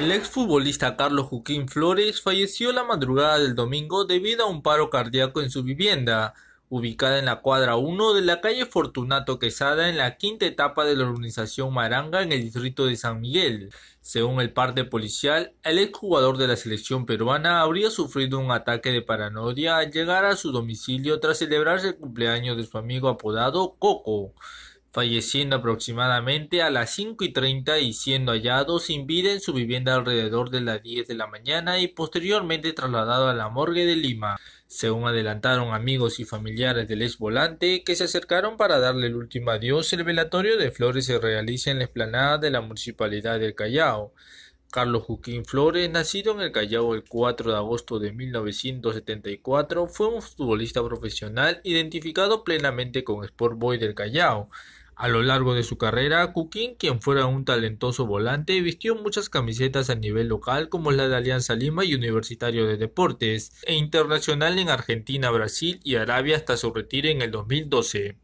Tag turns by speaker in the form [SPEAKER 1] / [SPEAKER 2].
[SPEAKER 1] El exfutbolista Carlos Joaquín Flores falleció la madrugada del domingo debido a un paro cardíaco en su vivienda, ubicada en la cuadra 1 de la calle Fortunato Quesada en la quinta etapa de la organización Maranga en el distrito de San Miguel. Según el parte policial, el exjugador de la selección peruana habría sufrido un ataque de paranoia al llegar a su domicilio tras celebrarse el cumpleaños de su amigo apodado Coco falleciendo aproximadamente a las 5 y 30 y siendo hallado sin vida en su vivienda alrededor de las 10 de la mañana y posteriormente trasladado a la morgue de Lima, según adelantaron amigos y familiares del ex volante que se acercaron para darle el último adiós. El velatorio de Flores se realiza en la explanada de la municipalidad del Callao. Carlos Joaquín Flores, nacido en el Callao el 4 de agosto de 1974, fue un futbolista profesional identificado plenamente con Sport Boy del Callao a lo largo de su carrera, Cuquín, quien fuera un talentoso volante, vistió muchas camisetas a nivel local como la de Alianza Lima y Universitario de Deportes, e internacional en Argentina, Brasil y Arabia hasta su retiro en el 2012.